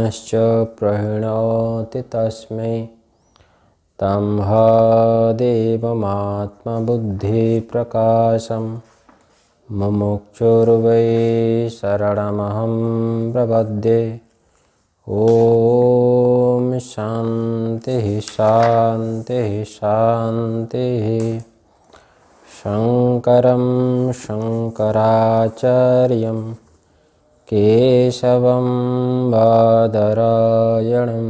पुनश्च प्रणोति तस्मै तं हा देवमात्मबुद्धिप्रकाशं ममुक्षुर्वै शरणमहं प्रपद्ये ॐ शान्तिः शान्तिः शान्तिः शङ्करं शङ्कराचार्यम् केशवं बादरायणं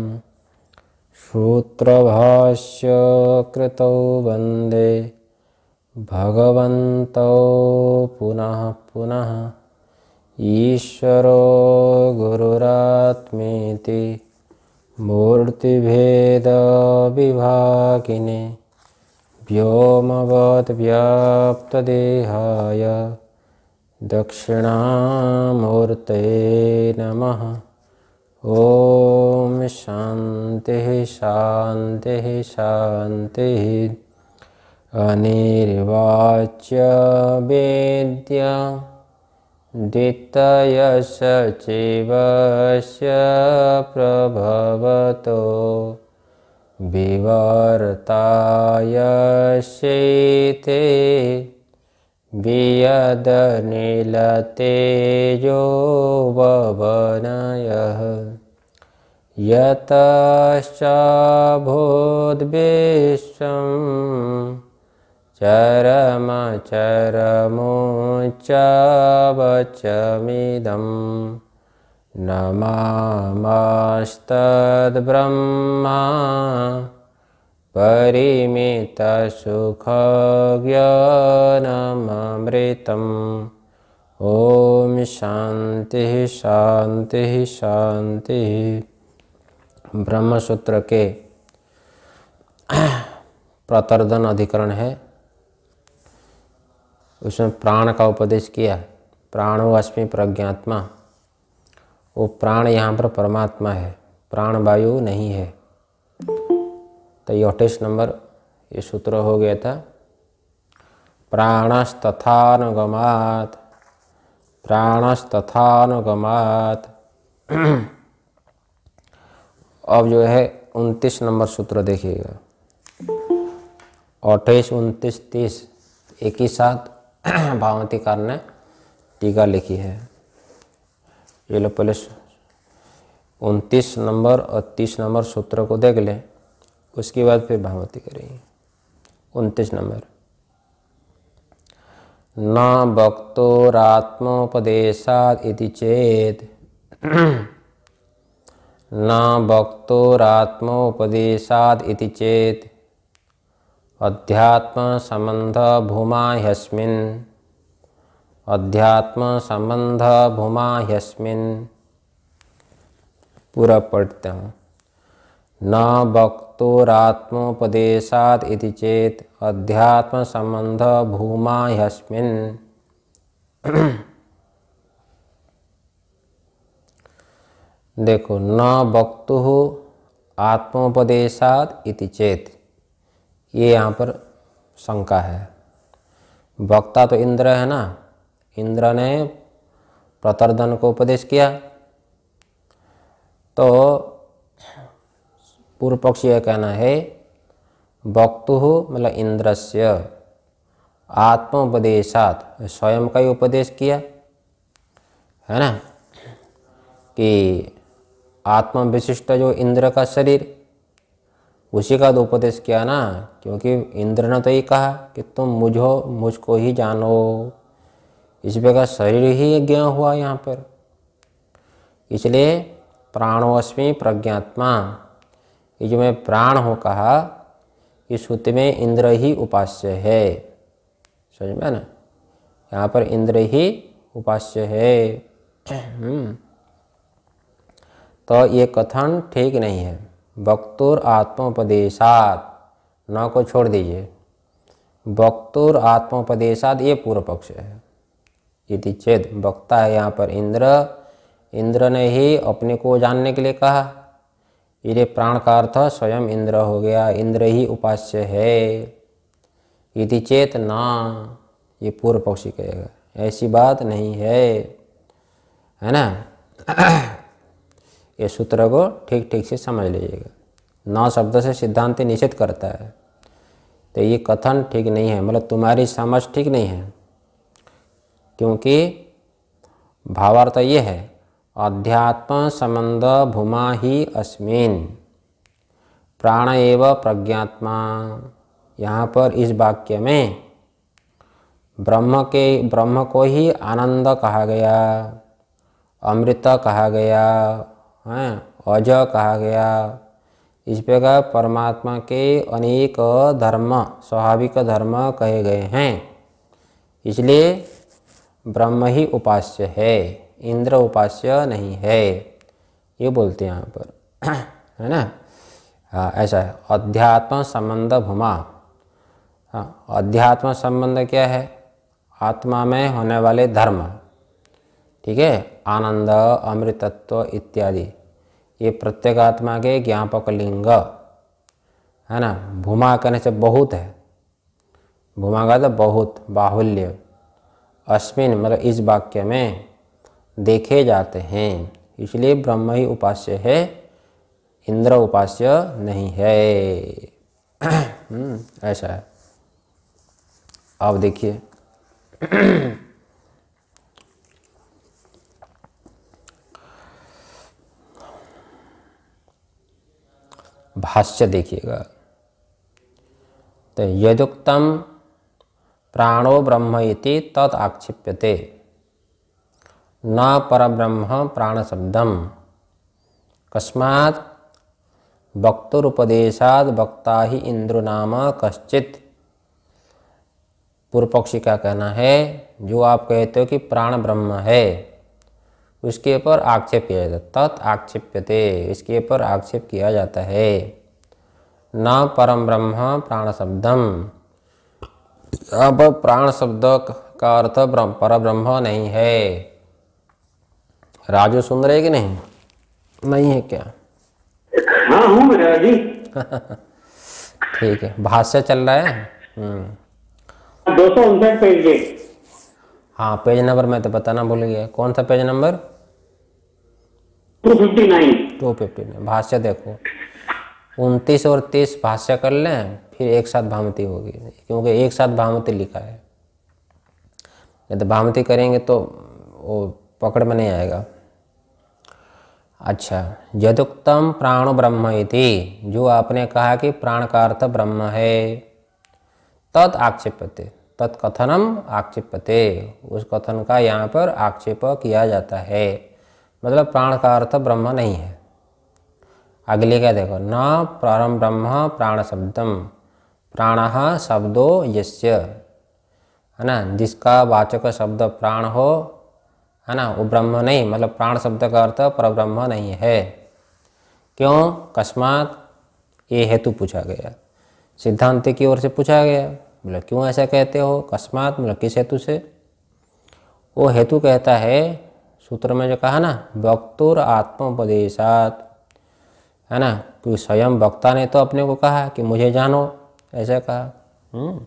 दरायणं कृतौ वन्दे भगवन्तौ पुनः पुनः ईश्वरो गुरुरात्मेति मूर्तिभेदविभागिने व्योमवद्व्याप्तदेहाय दक्षिणामूर्ते नमः ॐ शान्तिः शान्तिः शान्ति अनिर्वाच्यवेद्या दयसचिवस्य प्रभवतो विवर्ताय शेते वियदनिलतेजो ववनयः वनयः यतश्चाभोद्वेशं चरमचरमोचवचमिदं न परिमित सुख परिमितसुखज्ञानमृतम् ओम शांति शांति शांति ब्रह्मसूत्र के प्रतर्दन अधिकरण है उसमें प्राण का उपदेश किया प्राणो अस्मि प्रज्ञात्मा वो प्राण यहाँ पर परमात्मा है प्राण वायु नहीं है तो ये अट्ठाईस नंबर ये सूत्र हो गया था प्राणस्तथानुगमात प्राणस्तथानुगमात अब जो है उनतीस नंबर सूत्र देखिएगा अट्ठाईस उनतीस तीस एक ही साथ भावतीकार ने टीका लिखी है ये लो पहले उनतीस नंबर और तीस नंबर सूत्र को देख लें उसके बाद फिर भगवती करेंगे उनतीस नंबर न वक्तोरात्मोपदेशाद इति चेत न वक्तोरात्मोपदेशाद इति चेत अध्यात्म संबंध भूमा यस्मिन अध्यात्म संबंध भूमा यस्मिन पूरा पढ़ते हूँ न वक्तोरात्मोपदेशात इति चेत अध्यात्म संबंध भूमा ह्यस्मिन देखो न वक्तु आत्मोपदेशात इति चेत ये यहाँ पर शंका है वक्ता तो इंद्र है ना इंद्र ने प्रतर्दन को उपदेश किया तो पूर्व पक्ष यह कहना है वक्तु मतलब इंद्र से आत्मोपदेशात स्वयं का ही उपदेश किया है ना कि आत्म विशिष्ट जो इंद्र का शरीर उसी का तो उपदेश किया ना क्योंकि इंद्र ने तो ही कहा कि तुम मुझो मुझको ही जानो इस का शरीर ही ज्ञ हुआ यहाँ पर इसलिए प्राणोस्मी प्रज्ञात्मा जो मैं प्राण हो कहा कि श्रुति में इंद्र ही उपास्य है समझ में ना यहाँ पर इंद्र ही उपास्य है हम्म। तो ये कथन ठीक नहीं है वक्तुर आत्मोपदेशात न को छोड़ दीजिए वक्तुर आत्मोपदेशात ये पूर्व पक्ष है यदि चेत वक्ता है यहाँ पर इंद्र इंद्र ने ही अपने को जानने के लिए कहा इरे प्राण का अर्थ स्वयं इंद्र हो गया इंद्र ही उपास्य है यदि चेत ना ये पूर्व पक्षी कहेगा ऐसी बात नहीं है है ना ये सूत्र को ठीक ठीक से समझ लीजिएगा ना शब्द से सिद्धांत निषेध करता है तो ये कथन ठीक नहीं है मतलब तुम्हारी समझ ठीक नहीं है क्योंकि भावार्थ ये है अध्यात्म संबंध भूमा ही अस्मिन प्राण एव प्रज्ञात्मा यहाँ पर इस वाक्य में ब्रह्म के ब्रह्म को ही आनंद कहा गया अमृत कहा गया है अज कहा गया इस प्रकार परमात्मा के अनेक धर्म स्वाभाविक धर्म कहे गए हैं इसलिए ब्रह्म ही उपास्य है इंद्र उपास्य नहीं है ये बोलते हैं यहाँ पर है ना हाँ ऐसा है अध्यात्म संबंध भूमा हाँ अध्यात्म संबंध क्या है आत्मा में होने वाले धर्म ठीक है आनंद अमृतत्व इत्यादि ये प्रत्येक आत्मा के ज्ञापक लिंग है ना भूमा कहने से बहुत है भूमा का तो बहुत बाहुल्य अस्मिन मतलब इस वाक्य में देखे जाते हैं इसलिए ब्रह्म ही उपास्य है इंद्र उपास्य नहीं है हम्म, ऐसा है अब देखिए भाष्य देखिएगा तो यदुक्तम प्राणो ब्रह्म इति तत् आक्षिप्यते न परब्रह्म प्राण शब्दम कस्मात् वक्तुरुपदेशाद वक्ता ही इंद्र नाम कश्चित पूर्व पक्षी का कहना है जो आप कहते हो कि प्राण ब्रह्म है उसके ऊपर आक्षेप किया जाता तत् आक्षेप्यते इसके ऊपर आक्षेप किया जाता है न परम ब्रह्म प्राण शब्दम अब प्राण शब्द का अर्थ पर ब्रह्म नहीं है राजू सुन रहे कि नहीं नहीं है क्या हाँ हूँ ठीक है भाष्य चल रहा है हम्म। दो सौ उनसठ पेज हाँ पेज नंबर मैं तो बताना भूल गया कौन सा page number two fifty nine two fifty nine भाष्य देखो उनतीस और तीस भाष्य कर लें फिर एक साथ भामती होगी क्योंकि एक साथ भामती लिखा है यदि तो भामती करेंगे तो वो पकड़ में नहीं आएगा अच्छा यदुक्तम प्राण ब्रह्म इति जो आपने कहा कि प्राण का अर्थ ब्रह्म है तत् आक्षेपते तत्कथनम आक्षेपते उस कथन का यहाँ पर आक्षेप किया जाता है मतलब प्राण का अर्थ ब्रह्म नहीं है अगले क्या देखो न परम ब्रह्म प्राण शब्दम प्राण शब्दो यस्य है ना जिसका वाचक शब्द प्राण हो है ना वो ब्रह्म नहीं मतलब प्राण शब्द का अर्थ पर ब्रह्म नहीं है क्यों कस्मात ये हेतु पूछा गया सिद्धांत की ओर से पूछा गया मतलब क्यों ऐसा कहते हो कस्मात मतलब किस हेतु से वो हेतु कहता है सूत्र में जो कहा ना वक्तुर आत्मोपदेशात है ना क्योंकि स्वयं वक्ता ने तो अपने को कहा कि मुझे जानो ऐसा कहा हम्म।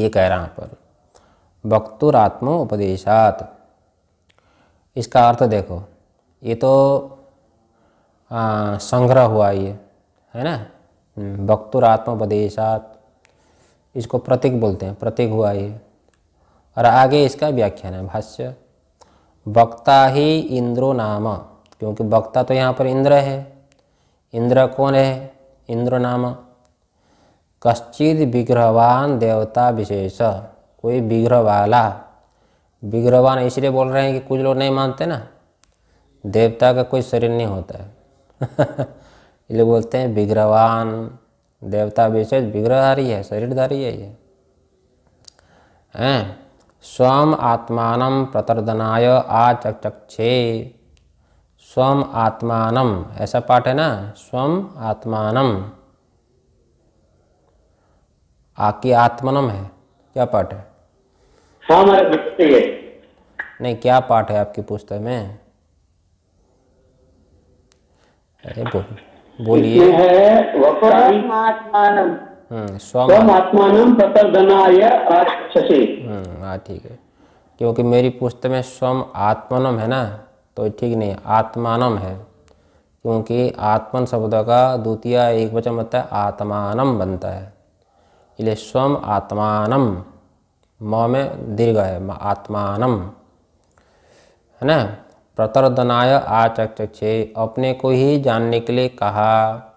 ये कह रहा पर वक्तुर आत्मोपदेशात इसका अर्थ देखो ये तो संग्रह हुआ ये है ना भक्तुर आत्मोपदेशात इसको प्रतीक बोलते हैं प्रतीक हुआ ये और आगे इसका व्याख्यान है भाष्य वक्ता ही इंद्रो नाम क्योंकि वक्ता तो यहाँ पर इंद्र है इंद्र कौन है इंद्र नाम कश्चित विग्रहवान देवता विशेष कोई विग्रह वाला विग्रहवान इसलिए बोल रहे हैं कि कुछ लोग नहीं मानते ना देवता का कोई शरीर नहीं होता है इसलिए बोलते हैं विग्रहवान देवता विशेष विग्रहधारी है शरीरधारी है ये हैं स्वम आत्मान प्रतर्दनाय आचक्षे स्व आत्मान ऐसा पाठ है ना स्वम आत्मान आकी आत्मनम है क्या पाठ है हाँ नहीं क्या पाठ है आपकी पुस्तक में अरे बोल बोलिए हम्म, हम्म, हाँ, ठीक है क्योंकि मेरी पुस्तक में स्वम आत्मनम है ना तो ठीक नहीं आत्मानम है क्योंकि आत्मन शब्द का द्वितीय एक वचन बनता है आत्मानम बनता है इसलिए स्वम आत्मानम म में दीर्घ है आत्मान है ना प्रतर्दनाय आचक्षे अपने को ही जानने के लिए कहा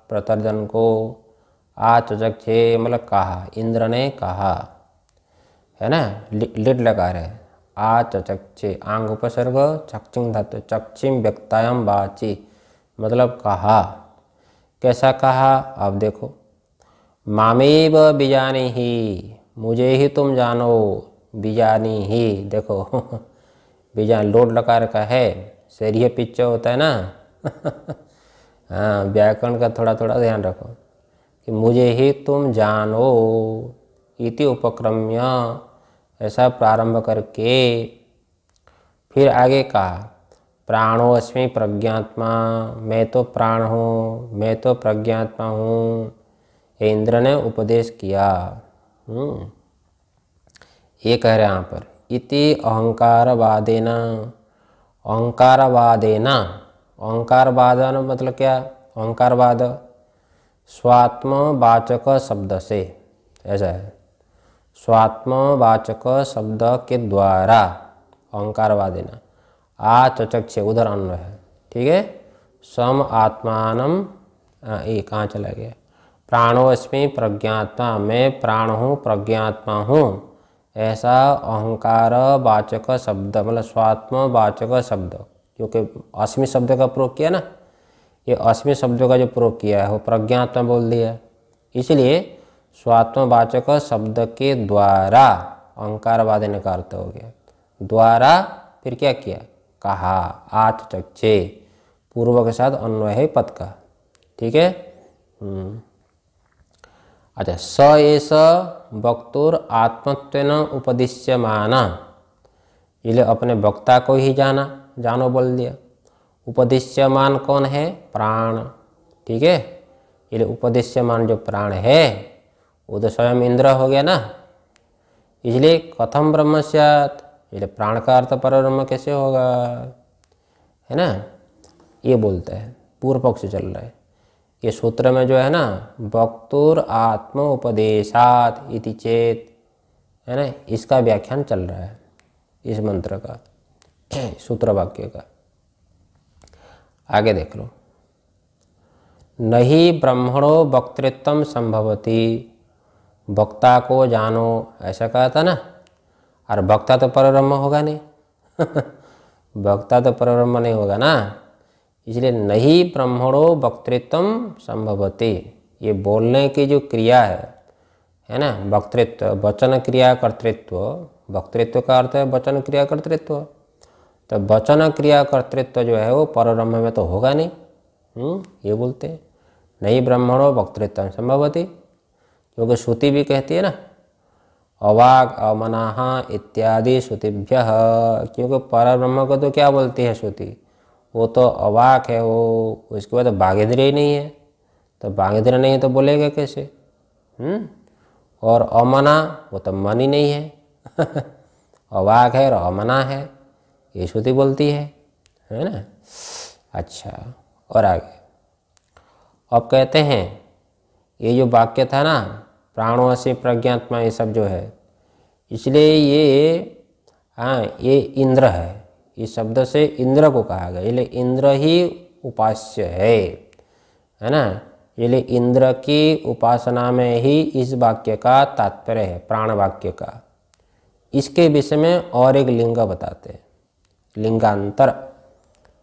प्रतर्जन को चक्षे मतलब कहा इंद्र ने कहा है ना लिड लगा रहे आचक्षे आंग उपसर्ग चक्षिम धत् चक्षिम व्यक्तायम बाची मतलब कहा कैसा कहा अब देखो मामेव बीजानी ही मुझे ही तुम जानो बीजानी ही देखो बीजान लोड लगा रखा है शरीय पिक्चर होता है ना हाँ व्याकरण का थोड़ा थोड़ा ध्यान रखो कि मुझे ही तुम जानो इति उपक्रम्य ऐसा प्रारंभ करके फिर आगे कहा प्राणो अश्मी प्रज्ञात्मा मैं तो प्राण हूँ मैं तो प्रज्ञात्मा हूँ इंद्र ने उपदेश किया हम्म। ये कह रहे हैं यहाँ पर इति अहंकारवादेना अहंकारवादेना अहंकारवादन मतलब क्या अहंकारवाद स्वात्मवाचक शब्द से ऐसा है स्वात्मवाचक शब्द के द्वारा अहंकारवादेना आ चचक्ष उधर अन्न है ठीक है सम आत्मान ये कहाँ चला गया प्राणोस्मी प्रज्ञात्मा मैं प्राण हूँ प्रज्ञात्मा हूँ ऐसा अहंकार वाचक शब्द मतलब स्वात्म वाचक शब्द क्योंकि अश्मी शब्द का प्रयोग किया ना ये अश्मी शब्द का जो प्रयोग किया है वो प्रज्ञात्मा बोल दिया इसलिए स्वात्मवाचक शब्द के द्वारा अहंकार ने का अर्थ हो गया द्वारा फिर क्या किया कहा आठ चक्षे पूर्व के साथ अन्वय है पद का ठीक है हम्म। अच्छा स एस वक्तुर आत्मत्वेन उपदिश्यमान इसलिए अपने वक्ता को ही जाना जानो बोल दिया उपदिश्यमान कौन है प्राण ठीक है इसलिए उपदिश्यमान जो प्राण है वो तो स्वयं इंद्र हो गया ना इसलिए कथम ब्रह्म सत इसलिए प्राण का अर्थ पर ब्रह्म कैसे होगा है ना ये बोलता है पूर्व पक्ष चल रहा है ये सूत्र में जो है ना वक्तुर आत्म उपदेशात इति चेत है ना इसका व्याख्यान चल रहा है इस मंत्र का सूत्र वाक्य का आगे देख लो नहीं ब्रह्मणों वक्तृत्व संभवती वक्ता को जानो ऐसा कहा था ना और वक्ता तो परब्रह्म होगा नहीं वक्ता तो परब्रह्म नहीं होगा ना इसलिए नहीं ब्रह्मणो वक्तृत्व संभवती ये बोलने की जो क्रिया है है ना वक्तृत्व वचन क्रिया कर्तृत्व वक्तृत्व का अर्थ है वचन क्रिया कर्तृत्व तो वचन क्रिया कर्तृत्व जो है वो पर ब्रह्म में तो होगा नहीं हुँ? हम्म, ये बोलते हैं नहीं ब्रह्मणो वक्तृत्व संभवती क्योंकि श्रुति भी कहती है ना अवाग अमनाहा इत्यादि श्रुतिभ्य क्योंकि पर ब्रह्म को तो क्या बोलती है श्रुति वो तो अवाक है वो उसके बाद तो बागेदर ही नहीं है तो बागेदर नहीं है तो बोलेगा कैसे हुँ? हम्म? और अमना वो तो मन ही नहीं है अवाक है और अमना है ये श्रुति बोलती है है ना अच्छा और आगे अब कहते हैं ये जो वाक्य था ना प्राणों से प्रज्ञात्मा ये सब जो है इसलिए ये हाँ ये इंद्र है इस शब्द से इंद्र को कहा गया इसलिए इंद्र ही उपास्य है है ना इसलिए इंद्र की उपासना में ही इस वाक्य का तात्पर्य है प्राण वाक्य का इसके विषय में और एक लिंग बताते हैं लिंगांतर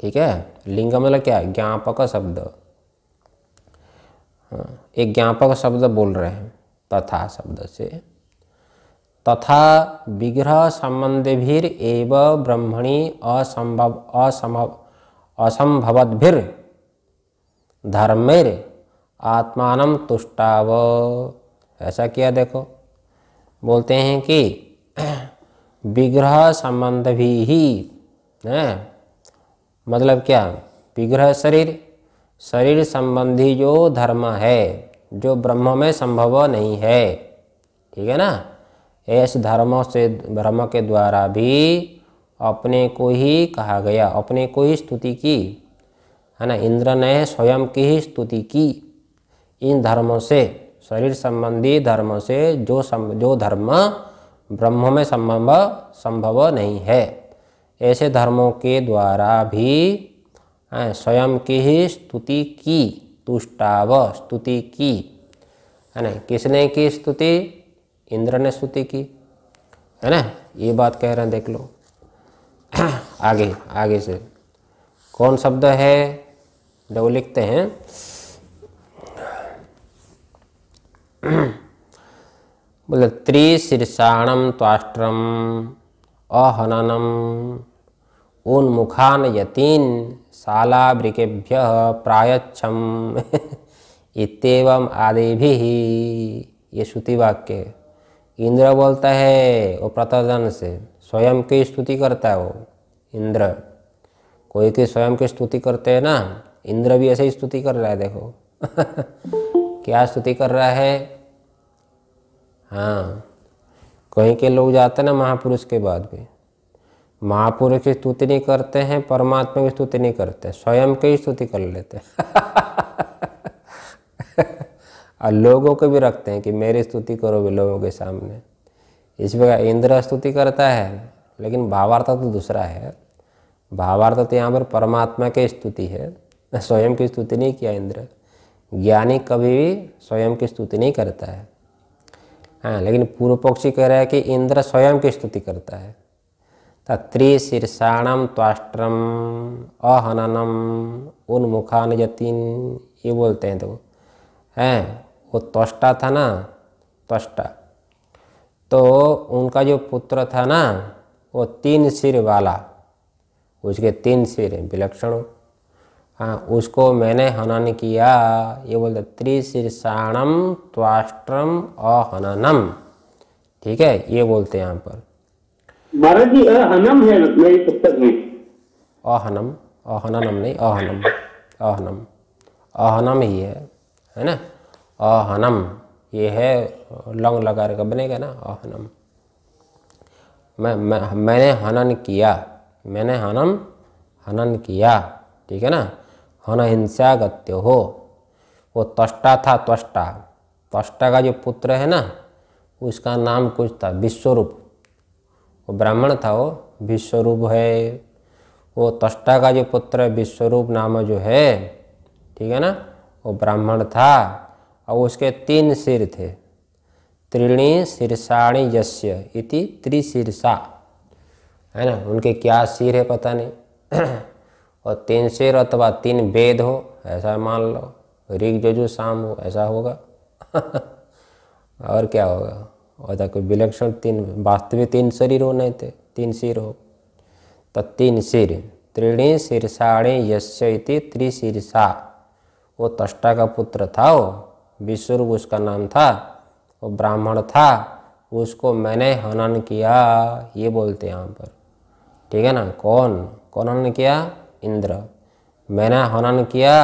ठीक है लिंग मतलब क्या है ज्ञापक शब्द हाँ, एक ज्ञापक शब्द बोल रहे हैं तथा शब्द से तथा विग्रह संबंधिभिर एव ब्रह्मणी असंभव असंभव असंभवद्भिर धर्मेर आत्मान तुष्टाव ऐसा किया देखो बोलते हैं कि विग्रह संबंध भी ही है मतलब क्या विग्रह शरीर शरीर संबंधी जो धर्म है जो ब्रह्म में संभव नहीं है ठीक है ना ऐसे धर्मों से धर्म के द्वारा भी अपने को ही कहा गया अपने को ही स्तुति की है ना इंद्र ने स्वयं की ही स्तुति की इन धर्मों से शरीर संबंधी धर्मों से जो सम, जो धर्म ब्रह्म में संभव संभव नहीं है ऐसे धर्मों के द्वारा भी स्वयं की ही स्तुति की तुष्टाव स्तुति की है ना किसने की स्तुति इंद्र ने स्तुति की है ना ये बात कह रहे हैं देख लो आगे आगे से कौन शब्द है जब लिखते हैं बोले त्रिशीर्षाणम त्वाष्ट्रम अहननम उन्मुखान यतीन वृकेभ्य प्रायच्छम इतम आदि भी ये श्रुति वाक्य है इंद्र बोलता है वो प्रतादन से स्वयं की स्तुति करता है वो इंद्र कोई के स्वयं की स्तुति करते हैं ना इंद्र भी ऐसे ही स्तुति कर रहा है देखो क्या स्तुति कर रहा है हाँ कहीं के लोग जाते ना महापुरुष के बाद भी महापुरुष की स्तुति नहीं करते हैं परमात्मा की स्तुति नहीं करते स्वयं की स्तुति कर लेते हैं और लोगों को भी रखते हैं कि मेरी स्तुति करो भी लोगों के सामने इस प्रकार इंद्र स्तुति करता है लेकिन भावार्थ तो दूसरा है भावार्थ तो यहाँ पर परमात्मा की स्तुति है स्वयं की स्तुति नहीं किया इंद्र ज्ञानी कभी भी स्वयं की स्तुति नहीं करता है हाँ लेकिन पूर्व पक्षी कह रहा है कि इंद्र स्वयं की स्तुति करता है त्रिशीर्षाणम त्वाष्ट्रम अहननम उन्मुखान यतीन ये बोलते हैं तो हैं हाँ, वो त्वष्टा था ना त्वष्टा तो उनका जो पुत्र था ना वो तीन सिर वाला उसके तीन सिर विलक्षण हाँ उसको मैंने हनन किया ये बोलते त्रिशीर्षाणम त्वाष्ट्रम अहननम ठीक है ये बोलते हैं यहाँ पर महाराज जी अहनम है मेरी पुस्तक में अहनम अहननम नहीं अहनम अहनम अहनम ही है है ना अहनम ये है लंग लगा का बनेगा ना अहनम मैं, मैं मैंने हनन किया मैंने हनम हनन किया ठीक है ना हन हिंसा गत्य हो वो त्वष्टा था त्वष्टा त्वष्टा का जो पुत्र है ना उसका नाम कुछ था विश्वरूप वो ब्राह्मण था वो विश्वरूप है वो त्वष्टा का जो पुत्र विश्वरूप नाम जो है ठीक है ना वो ब्राह्मण था और उसके तीन सिर थे त्रिणी शीर्षाणी यश्य इति त्रिशीर्षा है ना उनके क्या सिर है पता नहीं और तीन सिर अथवा तीन वेद हो ऐसा मान लो ऋग जजु शाम हो ऐसा होगा और क्या होगा और ताकि तो विलक्षण तीन वास्तविक तीन शरीर हो नहीं थे तीन सिर हो तो तीन सिर त्रिणी शीर्षाणी यश्य इति त्रिशीर्षा वो तष्टा का पुत्र था वो विश्वरूप उसका नाम था वो ब्राह्मण था उसको मैंने हनन किया ये बोलते हैं यहाँ पर ठीक है ना कौन कौन हनन किया इंद्र मैंने हनन किया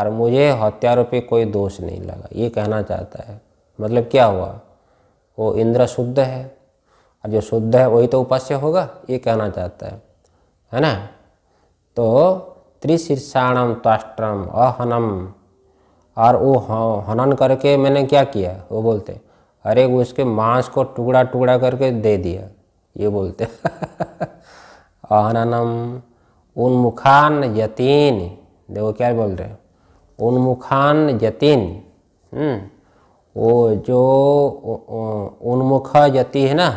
और मुझे हत्यारों पर कोई दोष नहीं लगा ये कहना चाहता है मतलब क्या हुआ वो इंद्र शुद्ध है और जो शुद्ध है वही तो उपास्य होगा ये कहना चाहता है है ना तो त्रिशीर्षाणम त्वाष्ट्रम अहनम और वो हनन करके मैंने क्या किया वो बोलते हर एक उसके मांस को टुकड़ा टुकड़ा करके दे दिया ये बोलते हननम उन्मुखान यतीन देखो क्या बोल रहे हैं उन्मुखान यतीन हम्म, वो जो उन्मुख यति है ना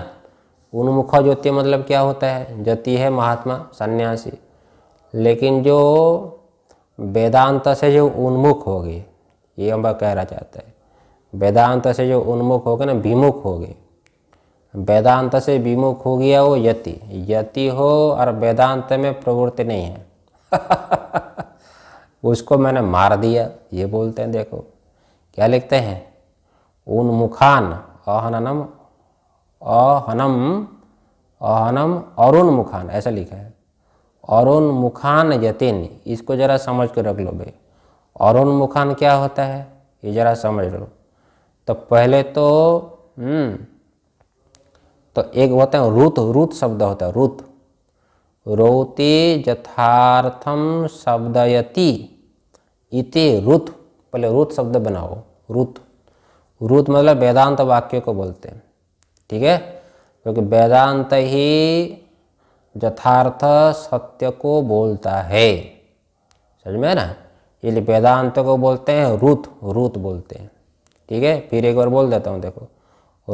उन्मुख ज्योति मतलब क्या होता है ज्योति है महात्मा सन्यासी लेकिन जो वेदांत से जो उन्मुख हो गई ये अम्बा कहना चाहता है वेदांत से जो उन्मुख हो गए ना विमुख हो गए वेदांत से विमुख हो गया वो यति यति हो और वेदांत में प्रवृत्ति नहीं है उसको मैंने मार दिया ये बोलते हैं देखो क्या लिखते हैं उन्मुखान अहननम अहनम अहनम अरुण मुखान ऐसा लिखा है अरुण मुखान यतिन इसको ज़रा समझ के रख लो भाई उन्मुखान क्या होता है ये जरा समझ लो तो पहले तो हम्म, तो एक होता है रुत रुत शब्द होता है रुत रोते यथार्थम शब्दयति इति रुत पहले रुत शब्द बनाओ रुत रुत मतलब वेदांत वाक्य को बोलते हैं ठीक है क्योंकि वेदांत ही यथार्थ सत्य को बोलता है समझ में ना इसलिए वेदांत को बोलते हैं रुत रुत बोलते हैं ठीक है फिर एक बार बोल देता हूँ देखो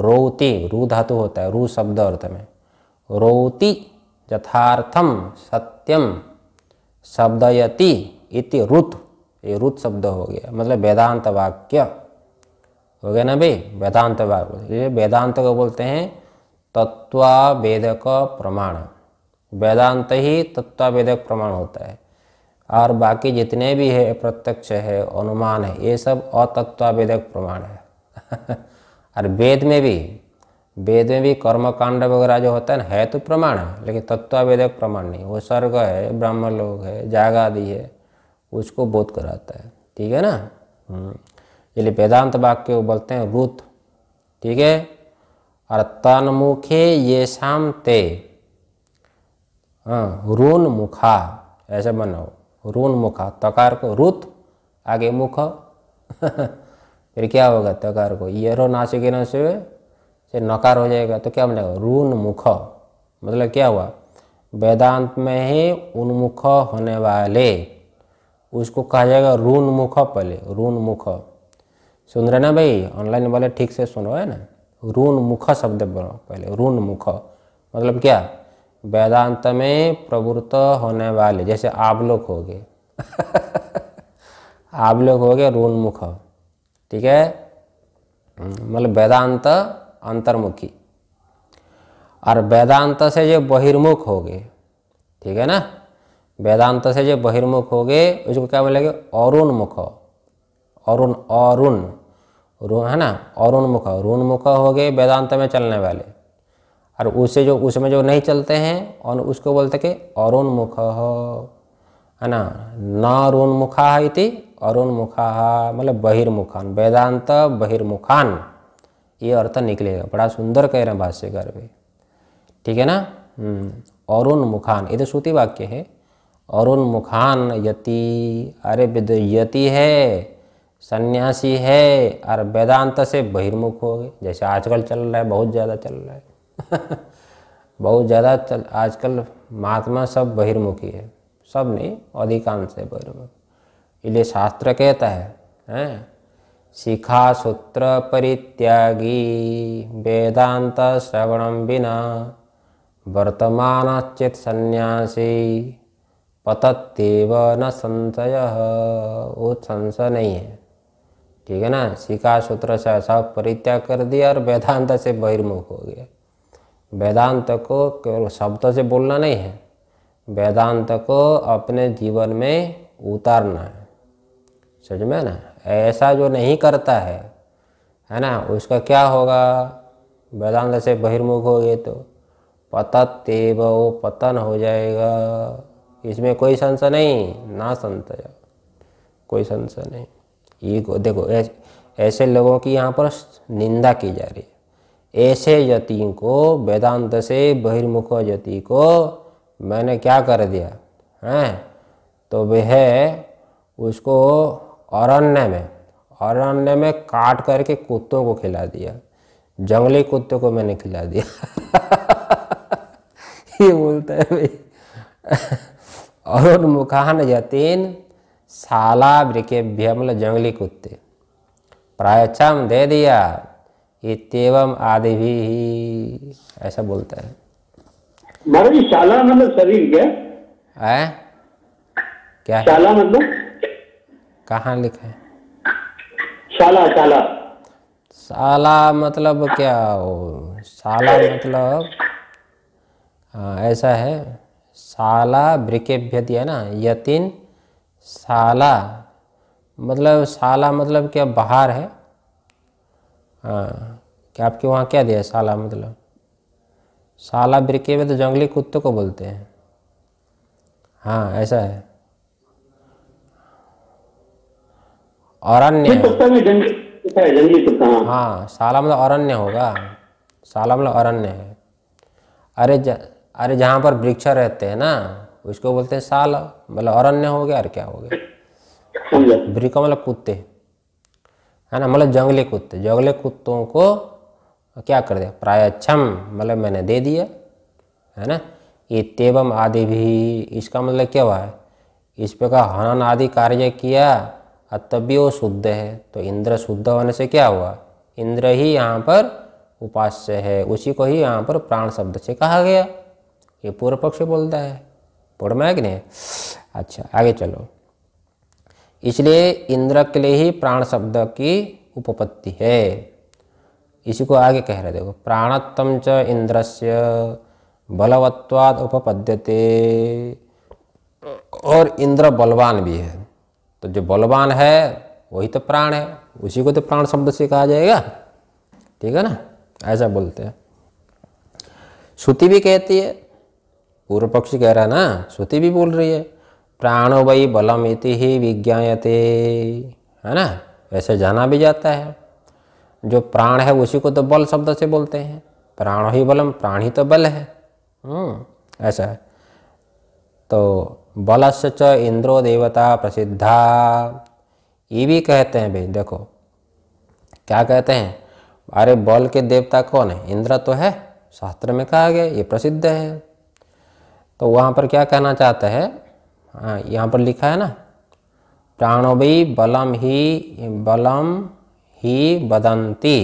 रोती रू धातु होता है रू शब्द अर्थ में रोती यथार्थम सत्यम शब्दयति इति रुत ये रुत शब्द हो गया मतलब वेदांत वाक्य हो गया ना भाई वेदांत वाक्य ये वेदांत को बोलते हैं तत्वावेदक प्रमाण वेदांत ही तत्वावेदक प्रमाण होता है और बाकी जितने भी है प्रत्यक्ष है अनुमान है ये सब अतत्वावेदक प्रमाण है और वेद में भी वेद में भी कर्मकांड वगैरह जो होता है ना है तो प्रमाण है लेकिन तत्वावेदक प्रमाण नहीं वो स्वर्ग है ब्रह्म लोग है जागादि है उसको बोध कराता है ठीक है ना हम्म। इसलिए वेदांत वाक्य वो बोलते हैं रुत ठीक है और तनमुखे ये शाम ते हाँ रून मुखा ऐसा बनाओ रोन्मुखा तकार को रुत आगे मुख फिर क्या होगा तकार को ये रो ना से से नकार हो जाएगा तो क्या बनेगा रून मुख मतलब क्या हुआ वेदांत में ही उन्मुख होने वाले उसको कहा जाएगा रून मुख पहले रून मुख सुन रहे ना भाई ऑनलाइन वाले ठीक से सुनो है ना रून मुख शब्द बोलो पहले रून मुख मतलब क्या वेदांत में प्रवृत्त होने वाले जैसे आप लोग हो गए आप लोग हो गए रूनमुख ठीक है मतलब वेदांत अंतर्मुखी और वेदांत से जो बहिर्मुख हो गए ठीक है ना वेदांत से जो बहिर्मुख हो गए उसको क्या बोलेंगे मुख अरुण अरुण है ना अरुणमुख ऋणमुख हो गए वेदांत में चलने वाले और उसे जो उसमें जो नहीं चलते हैं और उसको बोलते कि अरुणमुख है ना न अरुणमुखा इति अरुणमुखा मतलब बहिर्मुखान वेदांत बहिर्मुखान ये अर्थ निकलेगा बड़ा सुंदर कह रहे हैं भाष्यकार भी ठीक है ना हम्म। अरुणमुखान ये तो श्रुति वाक्य है अरुणमुखान यति अरे यति है सन्यासी है और वेदांत से बहिर्मुख हो गए जैसे आजकल चल रहा है बहुत ज़्यादा चल रहा है बहुत ज़्यादा आजकल महात्मा सब बहिर्मुखी है सब नहीं अधिकांश है बहिर्मुखी इसलिए शास्त्र कहता है हैं शिखा सूत्र परित्यागी वेदांत श्रवण बिना वर्तमान चित सन्यासी पतत्व न संशय वो संशय नहीं है ठीक है ना शिखा सूत्र से सब परित्याग कर दिया और वेदांत से बहिर्मुख हो गया वेदांत को केवल शब्द से बोलना नहीं है वेदांत को अपने जीवन में उतारना है समझ में ना ऐसा जो नहीं करता है है ना उसका क्या होगा वेदांत से बहिर्मुख हो गए तो वो पतन हो जाएगा इसमें कोई संशय नहीं ना संशय कोई संशय नहीं ये देखो ऐसे लोगों की यहाँ पर निंदा की जा रही है ऐसे यति को वेदांत से बहिर्मुख यति को मैंने क्या कर दिया है तो वह उसको अरण्य में अरण्य में काट करके कुत्तों को खिला दिया जंगली कुत्ते को मैंने खिला दिया ये बोलते हैं भाई अरुण मुखान यतीन साला वृकेभ्यमल जंगली कुत्ते प्रायचम दे दिया इतम आदि भी ही ऐसा बोलता है महाराज शाला मतलब शरीर क्या है क्या शाला मतलब कहाँ लिखा है शाला शाला शाला मतलब क्या हो शाला मतलब आ, हाँ, ऐसा है शाला वृकेभ्य दिया ना यतिन शाला मतलब शाला मतलब क्या बाहर है हाँ क्या आपके वहाँ क्या दिया साला मतलब साला बिरके में तो जंगली कुत्ते को बोलते हैं हाँ ऐसा है और अन्य तो हाँ।, हाँ साला मतलब अरण्य होगा साला मतलब अरण्य है अरे ज, अरे जहाँ पर वृक्ष रहते हैं ना उसको बोलते हैं साला मतलब अरण्य हो गया और क्या हो गया ब्रिका मतलब कुत्ते है ना मतलब जंगली कुत्ते जंगली कुत्तों को क्या कर दिया प्रायछम मतलब मैंने दे दिया है ना इतम आदि भी इसका मतलब क्या हुआ है इस प्रकार हनन आदि कार्य किया और तब भी वो शुद्ध है तो इंद्र शुद्ध होने से क्या हुआ इंद्र ही यहाँ पर उपास्य है उसी को ही यहाँ पर प्राण शब्द से कहा गया ये पूर्व पक्ष बोलता है पूर्ण में अच्छा आगे चलो इसलिए इंद्र के लिए ही प्राण शब्द की उपपत्ति है इसी को आगे कह रहे देखो प्राणत्तम च इंद्र से बलवत्वाद उपपद्यते और इंद्र बलवान भी है तो जो बलवान है वही तो प्राण है उसी को तो प्राण शब्द से कहा जाएगा ठीक है ना ऐसा बोलते हैं श्रुति भी कहती है पूर्व पक्षी कह रहा है ना श्रुति भी बोल रही है प्राण वही बलमिति ही विज्ञाते है ना वैसे जाना भी जाता है जो प्राण है उसी को तो बल शब्द से बोलते हैं प्राण ही बलम प्राण ही तो बल है हम्म, ऐसा है तो बल से च इंद्रो देवता प्रसिद्धा ये भी कहते हैं भाई देखो क्या कहते हैं अरे बल के देवता कौन है इंद्र तो है शास्त्र में कहा गया ये प्रसिद्ध है तो वहाँ पर क्या कहना चाहते हैं हाँ यहाँ पर लिखा है ना प्राणोभी बलम ही बलम ही बदंती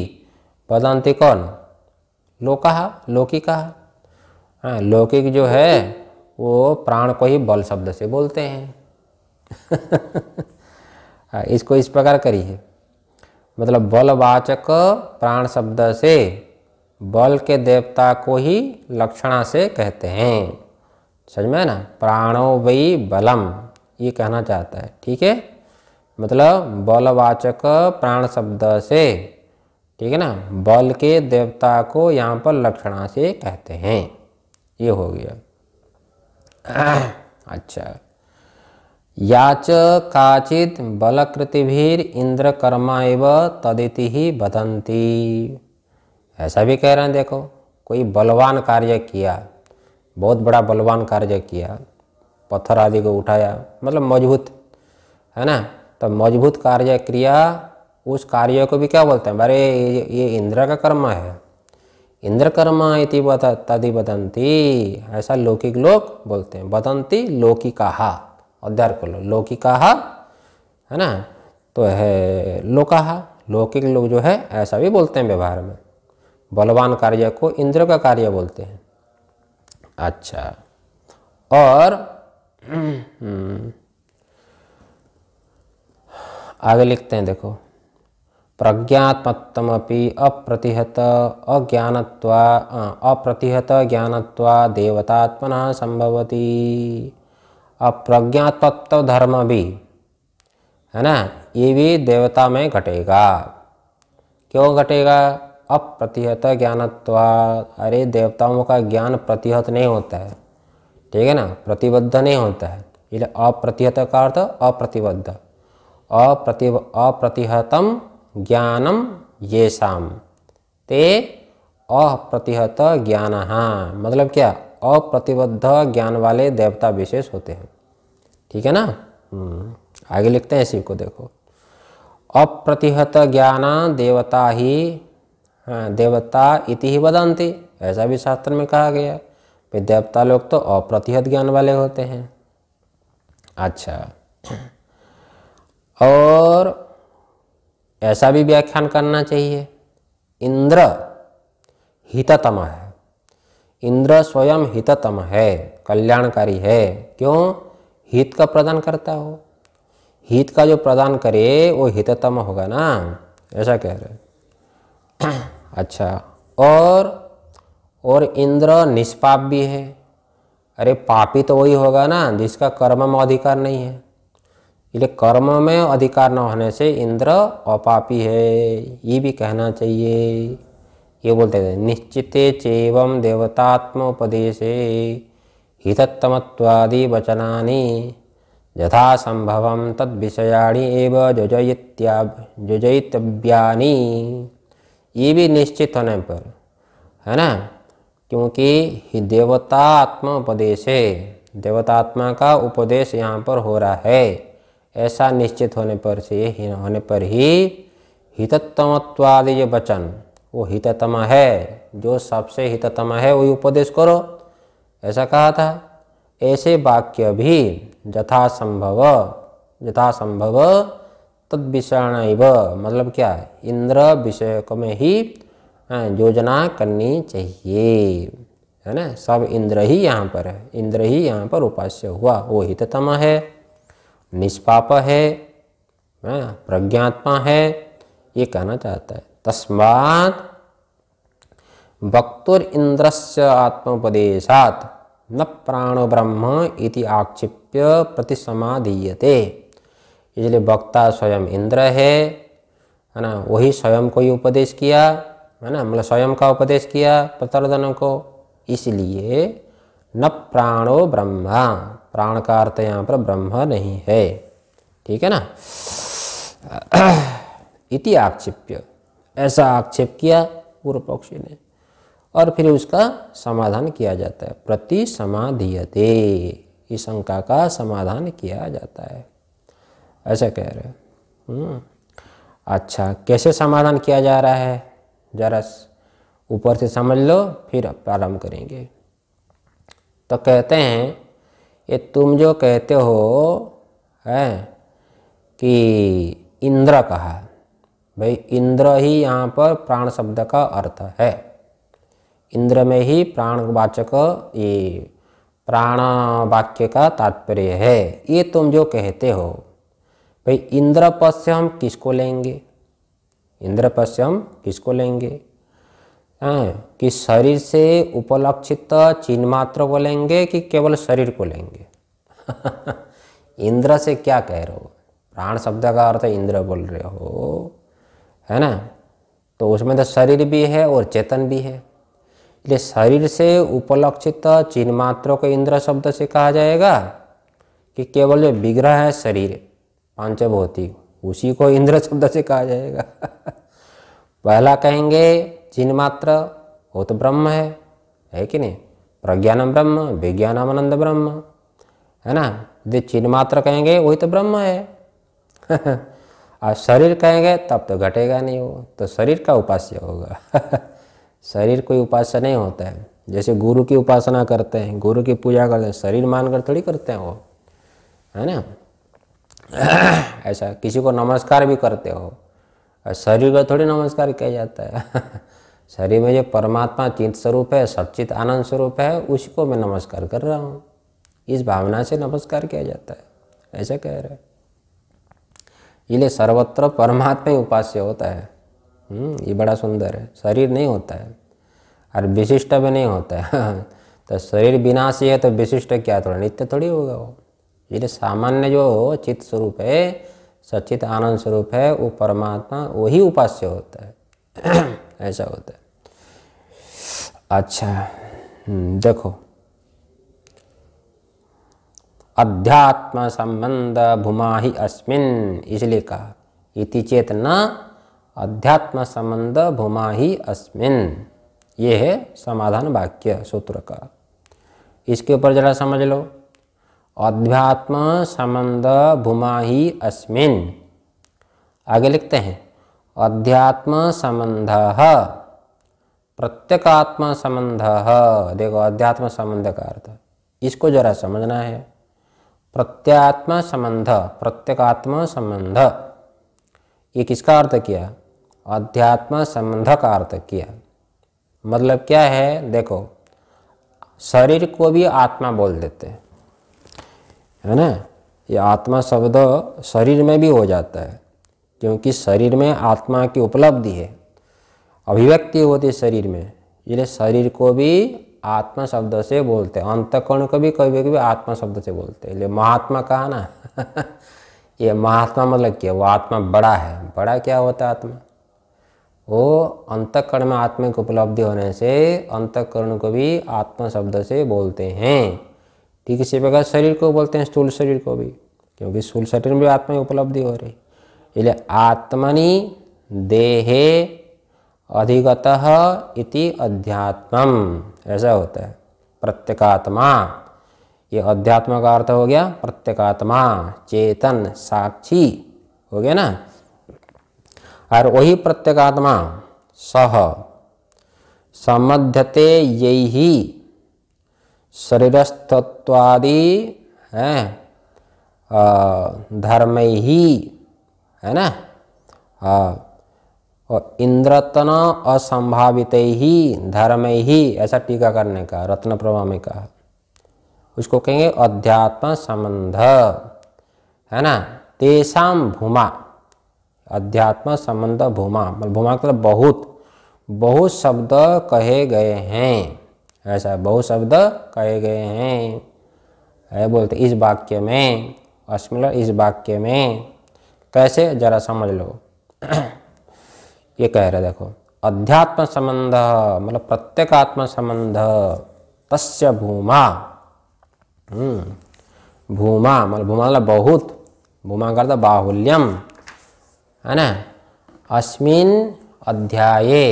बदंती कौन लोका लोकी कहा हाँ लौकिक जो है वो प्राण को ही बल शब्द से बोलते हैं हाँ, इसको इस प्रकार करिए मतलब बलवाचक प्राण शब्द से बल के देवता को ही लक्षणा से कहते हैं समझ में ना प्राणो वही बलम ये कहना चाहता है ठीक है मतलब बलवाचक प्राण शब्द से ठीक है ना बल के देवता को यहाँ पर लक्षणा से कहते हैं ये हो गया अच्छा याच काचित भी इंद्र कर्मा एव तदिति ही बदंती ऐसा भी कह रहे हैं देखो कोई बलवान कार्य किया बहुत बड़ा बलवान कार्य किया पत्थर आदि को उठाया मतलब मजबूत है ना तो मजबूत कार्य क्रिया उस कार्य को भी क्या बोलते हैं अरे ये, इंद्र का कर्म है इंद्र कर्म इति तदि बदंती ऐसा लौकिक लोग बोलते हैं बदंती कहा अध्यय कर लो कहा है ना तो है लोकाहा लौकिक लोग जो है ऐसा भी बोलते हैं व्यवहार में बलवान कार्य को इंद्र का कार्य बोलते हैं अच्छा और आगे लिखते हैं देखो प्रज्ञात्मत्वी अप्रतिहत अज्ञानत्वा अप्रतिहत ज्ञानत्वा देवतात्मना संभवती अप्रज्ञातत्व धर्म भी है ना ये भी देवता में घटेगा क्यों घटेगा अपप्रतिहत ज्ञानत्वा अरे देवताओं का ज्ञान प्रतिहत नहीं होता है ठीक है ना प्रतिबद्ध नहीं होता है એટલે અપ્રત્યતા કાર્થ અપ્રતિવંદ અપ્રતિહતં જ્ઞાનં યેષામ તે અપ્રતિહત જ્ઞાનઃ મતલબ શું અપ્રતિવદ્ધ જ્ઞાનવાલે દેવતા વિશેષ હોતે હૈ ઠીક હે ના હમ આગે લખતે હે સિર્ફ કો દેખો અપ પ્રતિહત જ્ઞાના દેવતાહી हाँ देवता इति ही वदंती ऐसा भी शास्त्र में कहा गया है देवता लोग तो अप्रतिहत ज्ञान वाले होते हैं अच्छा और ऐसा भी व्याख्यान करना चाहिए इंद्र हिततम है इंद्र स्वयं हिततम है कल्याणकारी है क्यों हित का प्रदान करता हो हित का जो प्रदान करे वो हिततम होगा ना ऐसा कह रहे अच्छा और और इंद्र निष्पाप भी है अरे पापी तो वही होगा ना जिसका कर्म में अधिकार नहीं है इसलिए कर्म में अधिकार न होने से इंद्र अपापी है ये भी कहना चाहिए ये बोलते थे निश्चित चेवम देवतात्म उपदेशे हितत्तमत्वादि वचनानि यथासंभव तद विषयाणी एवं जुजयित्या जुजयितव्यानि ये भी निश्चित होने पर है ना क्योंकि देवतात्मा उपदेश है देवतात्मा का उपदेश यहाँ पर हो रहा है ऐसा निश्चित होने पर से होने पर ही हिततमत्वादि ये वचन वो हिततम है जो सबसे हिततम है वही उपदेश करो ऐसा कहा था ऐसे वाक्य भी यथासंभव यथासंभव तद विषाण मतलब क्या इंद्र विषयक में ही योजना करनी चाहिए है ना सब इंद्र ही यहाँ पर है इंद्र ही यहाँ पर उपास्य हुआ वो हिततम है निष्पाप है प्रज्ञात्मा है ये कहना चाहता है तस्मात वक्तुर इंद्रस्य आत्मोपदेशात न प्राण ब्रह्म इति आक्षिप्य प्रतिसमाधीयते इसलिए वक्ता स्वयं इंद्र है है ना वही स्वयं को ही उपदेश किया है ना मतलब स्वयं का उपदेश किया प्रतरदन को इसलिए न प्राणो ब्रह्मा प्राण का अर्थ यहाँ पर ब्रह्म नहीं है ठीक है ना इति आक्षेप्य ऐसा आक्षेप किया पूर्व पक्षी ने और फिर उसका समाधान किया जाता है प्रति समाधीयते इस शंका का समाधान किया जाता है ऐसा कह रहे हो हम्म। अच्छा कैसे समाधान किया जा रहा है ज़रा ऊपर से समझ लो फिर प्रारंभ करेंगे तो कहते हैं ये तुम जो कहते हो है कि इंद्र कहा भाई इंद्र ही यहाँ पर प्राण शब्द का अर्थ है इंद्र में ही प्राणवाचक ये प्राण वाक्य का तात्पर्य है ये तुम जो कहते हो भाई इंद्रपद से हम किसको लेंगे इंद्रपद से हम किसको लेंगे हाँ कि शरीर से उपलक्षित चिन्ह मात्र को लेंगे कि केवल शरीर को लेंगे इंद्र से क्या कह रहे हो प्राण शब्द का अर्थ इंद्र बोल रहे हो है ना तो उसमें तो शरीर भी है और चेतन भी है इसलिए शरीर से उपलक्षित चिन्ह मात्रों को इंद्र शब्द से कहा जाएगा कि केवल जो विग्रह है शरीर पांचभौतिक उसी को इंद्र शब्द से कहा जाएगा पहला कहेंगे चिन्ह मात्र वो तो ब्रह्म है है कि नहीं प्रज्ञानम ब्रह्म आनंद ब्रह्म है ना यदि चिन्ह मात्र कहेंगे वही तो ब्रह्म है और शरीर कहेंगे तब तो घटेगा नहीं वो तो शरीर का उपास्य होगा शरीर कोई उपास्य नहीं होता है जैसे गुरु की उपासना करते हैं गुरु की पूजा करते हैं शरीर मानकर थोड़ी करते हैं वो है ना ऐसा किसी को नमस्कार भी करते हो और शरीर को थोड़ी नमस्कार किया जाता है शरीर में जो परमात्मा चिंत स्वरूप है सचित आनंद स्वरूप है उसको मैं नमस्कार कर रहा हूँ इस भावना से नमस्कार किया जाता है ऐसा कह रहे इसलिए सर्वत्र परमात्मा ही उपास्य होता है हम्म, ये बड़ा सुंदर है शरीर नहीं होता है और विशिष्ट भी नहीं होता है तो शरीर विनाशी है तो विशिष्ट क्या थोड़ा नित्य थोड़ी होगा वो इसलिए सामान्य जो चित्त स्वरूप है सचित आनंद स्वरूप है वो परमात्मा वही उपास्य होता है ऐसा होता है अच्छा हम्म, देखो अध्यात्म संबंध भूमा ही अस्मिन इसलिए कहा इति चेतना अध्यात्म संबंध भूमा ही अस्मिन ये है समाधान वाक्य सूत्र का इसके ऊपर जरा समझ लो अध्यात्म संबंध भूमा ही अस्मिन आगे लिखते हैं अध्यात्म संबंध प्रत्येकात्म संबंध देखो अध्यात्म संबंध का अर्थ इसको जरा समझना है प्रत्यात्म संबंध प्रत्येकात्म संबंध ये किसका अर्थ किया अध्यात्म संबंध का अर्थ किया मतलब क्या है देखो शरीर को भी आत्मा बोल देते हैं है ना ये आत्मा शब्द शरीर में भी हो जाता है क्योंकि शरीर में आत्मा की उपलब्धि है अभिव्यक्ति होती है शरीर में इसलिए शरीर को भी आत्मा शब्द से बोलते हैं अंतकरण को भी कभी कभी आत्मा शब्द से बोलते हैं इसलिए महात्मा कहा ना ये महात्मा मतलब क्या वो आत्मा बड़ा है बड़ा क्या होता है आत्मा वो अंतकरण में आत्मा की उपलब्धि होने से अंतकर्ण को भी आत्मा शब्द से बोलते हैं ठीक इसी प्रकार शरीर को बोलते हैं स्थूल शरीर को भी क्योंकि स्थूल शरीर में भी आत्मा की उपलब्धि हो रही इसलिए आत्मनि देहे अधिगत इति अध्यात्म ऐसा होता है प्रत्येकात्मा ये अध्यात्म का अर्थ हो गया प्रत्येकात्मा चेतन साक्षी हो गया ना और वही प्रत्येकात्मा सह समध्यते यही शरीरस्थत्वादि हैं धर्म ही है ना आ, और इंद्रतन असंभावित ही धर्म ही ऐसा टीका करने का रत्न प्रभा में कहा उसको कहेंगे अध्यात्म संबंध है ना तेसाम भूमा अध्यात्म संबंध भूमा मतलब भूमा मतलब बहुत बहुत शब्द कहे गए हैं ऐसा बहुत शब्द कहे गए हैं है बोलते इस वाक्य में अस्मिलर इस वाक्य में कैसे जरा समझ लो ये कह रहे देखो अध्यात्म संबंध मतलब प्रत्येकात्म संबंध तस्य भूमा हम्म, भूमा मतलब भूमा मतलब बहुत भूमा करता बाहुल्यम है ना अस्मिन अध्याये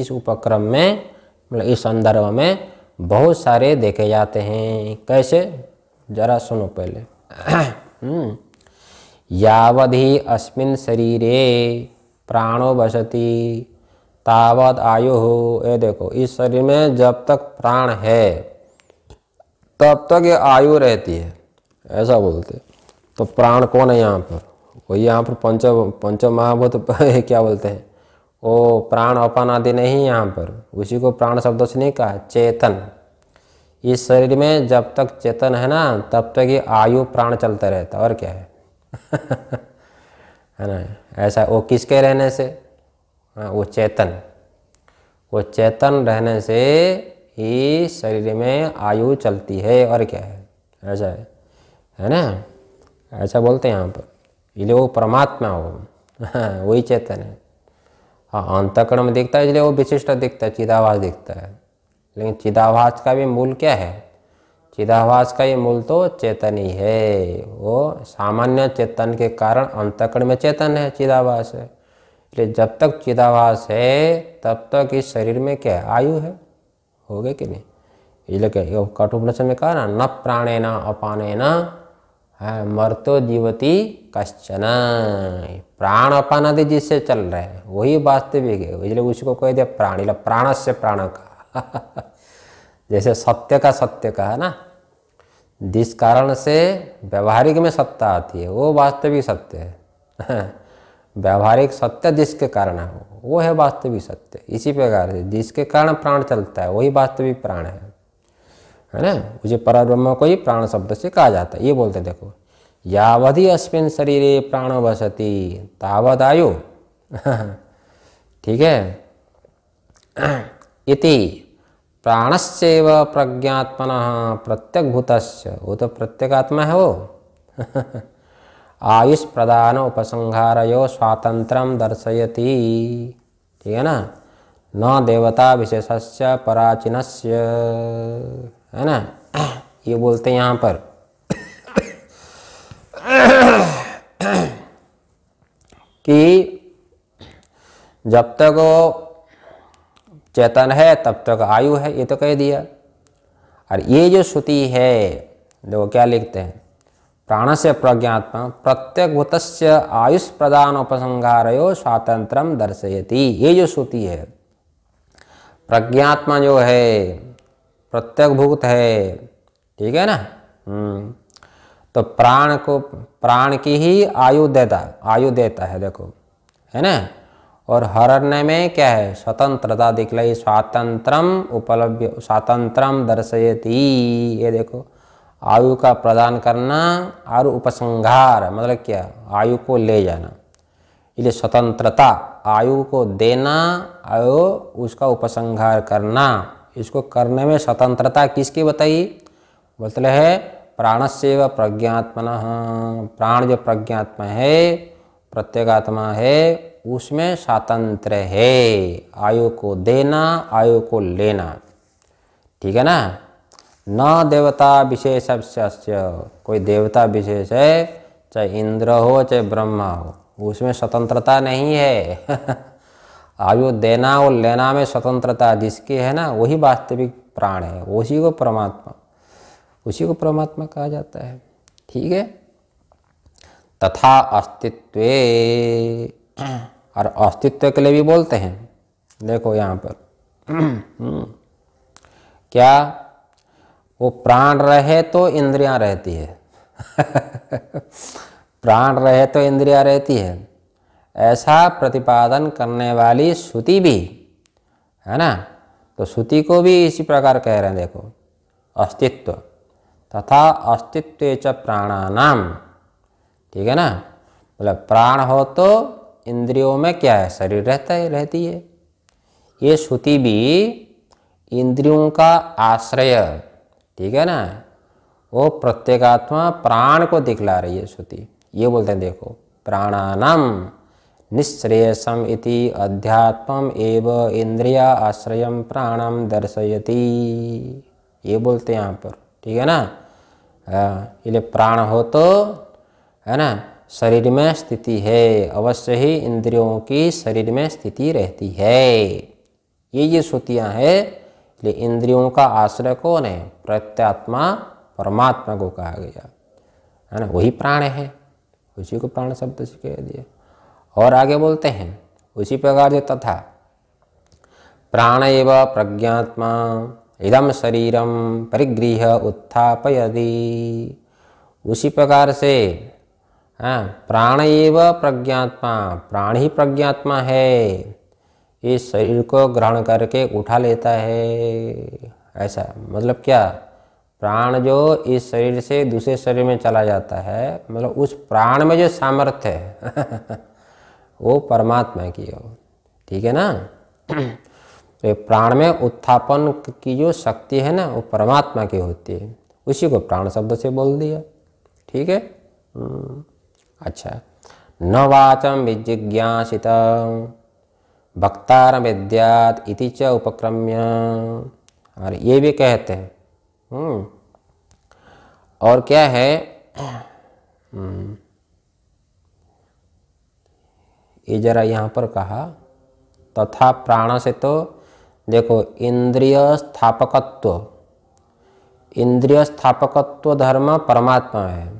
इस उपक्रम में मतलब इस संदर्भ में बहुत सारे देखे जाते हैं कैसे जरा सुनो पहले हम्म। यावधि अस्मिन शरीरे प्राणो बसती तावत आयु हो ये देखो इस शरीर में जब तक प्राण है तब तक ये आयु रहती है ऐसा बोलते तो प्राण कौन है यहाँ पर वही यहाँ पर पंच पंच महाभूत क्या बोलते हैं ओ प्राण अपान आदि नहीं यहाँ पर उसी को प्राण शब्द से नहीं कहा चेतन इस शरीर में जब तक चेतन है ना तब तक ये आयु प्राण चलता रहता और क्या है है ना ऐसा वो किसके रहने से आ, हाँ, वो चेतन वो चेतन रहने से ही शरीर में आयु चलती है और क्या है ऐसा है है ना ऐसा बोलते हैं यहाँ पर इसलिए वो परमात्मा हो वही चेतन है हाँ अंतकरण में दिखता है इसलिए वो विशिष्ट दिखता है चिदाभास दिखता है लेकिन चिदाभास का भी मूल क्या है चिदाभास का ये मूल तो चेतन ही है वो सामान्य चेतन के कारण अंतकरण में चेतन है चिदाभास है इसलिए जब तक चिदाभास है तब तक इस शरीर में क्या है आयु है हो गए कि नहीं इसलिए कठोपनिषद में कहा ना न प्राणे ना अपाने ना हाँ, मर्तो जीवती कश्चन प्राण अपानदि जिससे चल रहे हैं वही वास्तविक है इसलिए उसको कह दिया प्राणी इला प्राण से प्राण का जैसे सत्य का सत्य का है ना जिस कारण से व्यवहारिक में सत्ता आती है वो वास्तविक सत्य है व्यवहारिक सत्य जिसके कारण है वो है वास्तविक सत्य इसी प्रकार से जिसके कारण प्राण चलता है वही वास्तविक प्राण है है ना मुझे पर ब्रह्म को ही प्राण शब्द से कहा जाता है ये बोलते देखो यावधि अस्मिन शरीरे प्राण वसती तावत आयु ठीक है इति प्राणस्व प्रज्ञात्मन प्रत्यगभूत वो तो प्रत्येगात्मा है वो आयुष प्रदान यो स्वातंत्र दर्शयती ठीक है ना न देवता विशेष पराचीन से है ना ये बोलते हैं यहाँ पर कि जब तक चेतन है तब तक आयु है ये तो कह दिया और ये जो श्रुति है देखो क्या लिखते हैं प्राण से प्रज्ञात्मा प्रत्येक भूत आयुष प्रदान उपसंहारो स्वातंत्र दर्शयती ये जो श्रुति है प्रज्ञात्मा जो है प्रत्यगभूत है ठीक है ना हम्म। तो प्राण को प्राण की ही आयु देता आयु देता है देखो है ना और हरण में क्या है स्वतंत्रता दिखलाई स्वातंत्रम उपलब्ध स्वातंत्रम दर्शयती ये देखो आयु का प्रदान करना और उपसंहार मतलब क्या आयु को ले जाना इसलिए स्वतंत्रता आयु को देना आयु उसका उपसंहार करना इसको करने में स्वतंत्रता किसकी बताइए बोलते है प्राण से व प्रज्ञात्मन प्राण जो प्रज्ञात्मा है प्रत्येगात्मा है उसमें स्वतंत्र है आयु को देना आयु को लेना ठीक है ना न देवता विशेष कोई देवता विशेष है चाहे इंद्र हो चाहे ब्रह्मा हो उसमें स्वतंत्रता नहीं है आयु देना और लेना में स्वतंत्रता जिसकी है ना वही वास्तविक प्राण है उसी को परमात्मा उसी को परमात्मा कहा जाता है ठीक है तथा अस्तित्व और अस्तित्व के लिए भी बोलते हैं देखो यहाँ पर क्या वो प्राण रहे तो इंद्रियां रहती है प्राण रहे तो इंद्रियां रहती है ऐसा प्रतिपादन करने वाली श्रुति भी है ना तो श्रुति को भी इसी प्रकार कह रहे हैं देखो अस्तित्व तथा अस्तित्व च प्राणानाम ठीक है ना मतलब प्राण हो तो इंद्रियों में क्या है शरीर रहता है रहती है ये श्रुति भी इंद्रियों का आश्रय ठीक है ना वो प्रत्येगात्मा प्राण को दिखला रही है श्रुति ये बोलते हैं देखो प्राणानम निःश्रेयसम इति अध्यात्म एव इंद्रिया आश्रय प्राणम दर्शयति ये बोलते हैं यहाँ पर ठीक है ना इसलिए प्राण हो तो है ना शरीर में स्थिति है अवश्य ही इंद्रियों की शरीर में स्थिति रहती है ये ये श्रुतियाँ हैं इसलिए इंद्रियों का आश्रय कौन है प्रत्यात्मा परमात्मा को कहा गया है ना वही प्राण है उसी को प्राण शब्द से कह दिया और आगे बोलते हैं उसी प्रकार जो तथा प्राण एव प्रज्ञात्मा इदम शरीरम परिगृह उत्थापयदि उसी प्रकार से हाँ, प्राण एव प्रज्ञात्मा प्राण ही प्रज्ञात्मा है इस शरीर को ग्रहण करके उठा लेता है ऐसा मतलब क्या प्राण जो इस शरीर से दूसरे शरीर में चला जाता है मतलब उस प्राण में जो सामर्थ्य है वो परमात्मा की हो ठीक है ना तो प्राण में उत्थापन की जो शक्ति है ना वो परमात्मा की होती है उसी को प्राण शब्द से बोल दिया ठीक है हम्म, अच्छा न वाचम विजिज्ञासित भक्तार विद्यात इति च उपक्रम्य और ये भी कहते हैं हम्म, और क्या है हम्म, ये जरा यहाँ पर कहा तथा प्राण से तो देखो इंद्रिय स्थापकत्व इंद्रिय स्थापकत्व धर्म परमात्मा है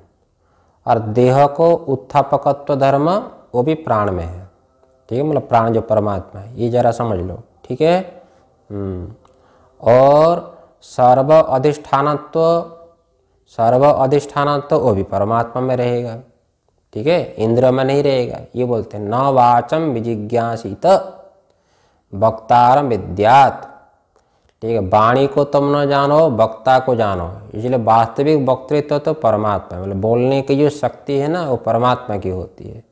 और देह को उत्थापकत्व धर्म वो भी प्राण में है ठीक है मतलब प्राण जो परमात्मा है ये जरा समझ लो ठीक है हम्म, और सर्व अधिष्ठानत्व सर्व अधिष्ठानत्व वो भी परमात्मा में रहेगा ठीक है इंद्र में नहीं रहेगा ये बोलते हैं न वाचम विजिज्ञासित वक्तारम विद्यात ठीक है वाणी को तुम न जानो वक्ता को जानो इसलिए वास्तविक वक्तृत्व तो परमात्मा मतलब बोलने की जो शक्ति है ना वो परमात्मा की होती है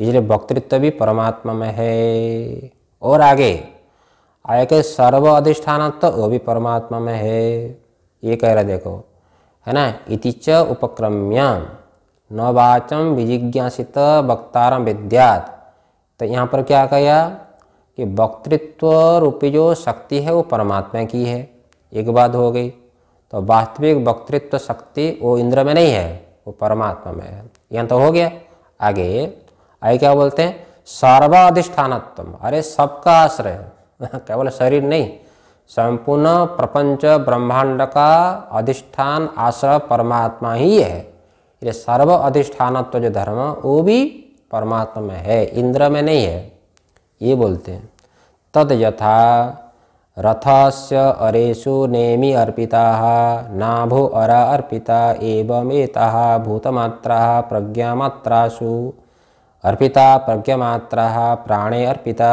इसलिए वक्तृत्व भी परमात्मा में है और आगे आगे के सर्व अधिष्ठान तो वो भी परमात्मा में है ये कह रहा देखो है ना इति च उपक्रम्याम नवाचम विजिज्ञासित वक्तारम विद्यात तो यहाँ पर क्या कहा कि वक्तृत्व रूपी जो शक्ति है वो परमात्मा की है एक बात हो गई तो वास्तविक वक्तृत्व शक्ति वो इंद्र में नहीं है वो परमात्मा में है यहाँ तो हो गया आगे आगे क्या बोलते हैं सर्वाधिष्ठानत्म अरे सबका आश्रय केवल शरीर नहीं संपूर्ण प्रपंच ब्रह्मांड का अधिष्ठान आश्रय परमात्मा ही है ये सर्व अधिष्ठानत्व जो धर्म वो भी परमात्मा में है इंद्र में नहीं है ये बोलते हैं तद यथा रथस्य अरेशु नेमी अर्पिता नाभो अरा अर्पिता एवं भूतमात्र भूतमात्रा अर्पिता प्रज्ञमात्रा प्राणे अर्पिता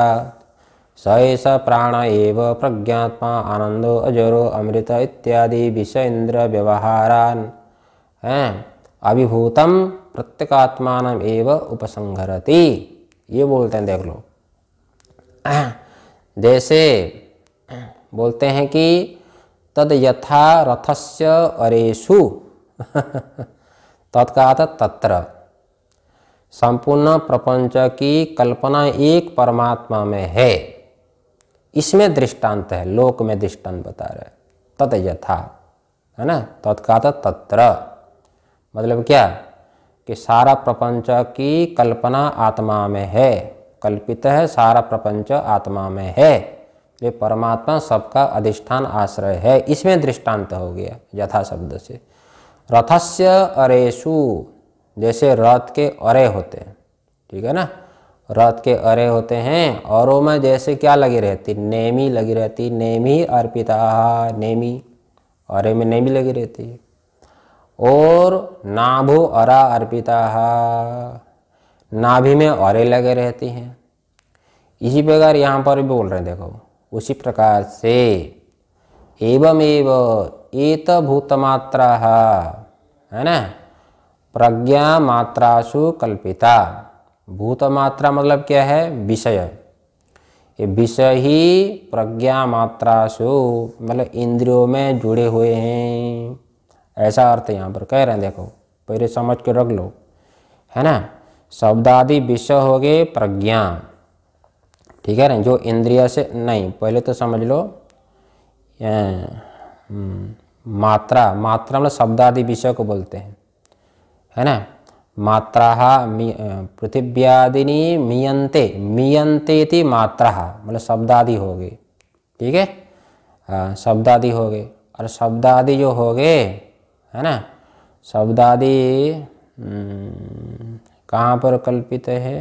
स एष प्राण एव प्रज्ञात्मा आनंदो अजरो अमृत इत्यादि विषय इंद्र व्यवहारान हैं अभिभूतम प्रत्येकात्मान एव उपसंहरति ये बोलते हैं देख लो जैसे बोलते हैं कि तद यथा रथस्य अरेशु तत्का तत्र संपूर्ण प्रपंच की कल्पना एक परमात्मा में है इसमें दृष्टांत है लोक में दृष्टांत बता रहे तद यथा है ना तत्का तत्र मतलब क्या कि सारा प्रपंच की कल्पना आत्मा में है कल्पित है सारा प्रपंच आत्मा में है ये परमात्मा सबका अधिष्ठान आश्रय है इसमें दृष्टांत हो गया यथा शब्द से रथस्य अरेशु जैसे रथ के अरे होते हैं ठीक है ना रथ के अरे होते हैं और में जैसे क्या लगी रहती नेमी लगी रहती नेमी अर्पिता नेमी अरे में नेमी लगी रहती है और नाभु अरा अर्पिता नाभि में अरे लगे रहती हैं इसी प्रकार यहाँ पर भी बोल रहे हैं देखो उसी प्रकार से एवं एव एत भूतमात्रा है ना प्रज्ञा मात्रासु कल्पिता भूतमात्रा मतलब क्या है विषय ये विषय ही प्रज्ञा मात्रासु मतलब इंद्रियों में जुड़े हुए हैं ऐसा अर्थ यहाँ पर कह रहे हैं देखो पहले समझ के रख लो है ना शब्दादि विषय हो गए प्रज्ञा ठीक है ना जो इंद्रिय से नहीं पहले तो समझ लो हम्म, मात्रा मात्रा मतलब शब्दादि विषय को बोलते हैं है ना मात्रा पृथिव्यादिनी मियंते मियंते थी मात्रा मतलब शब्दादि हो गए ठीक है हाँ, शब्दादि हो गए और शब्दादि जो हो गए है ना आदि हम्म, कहाँ पर कल्पित है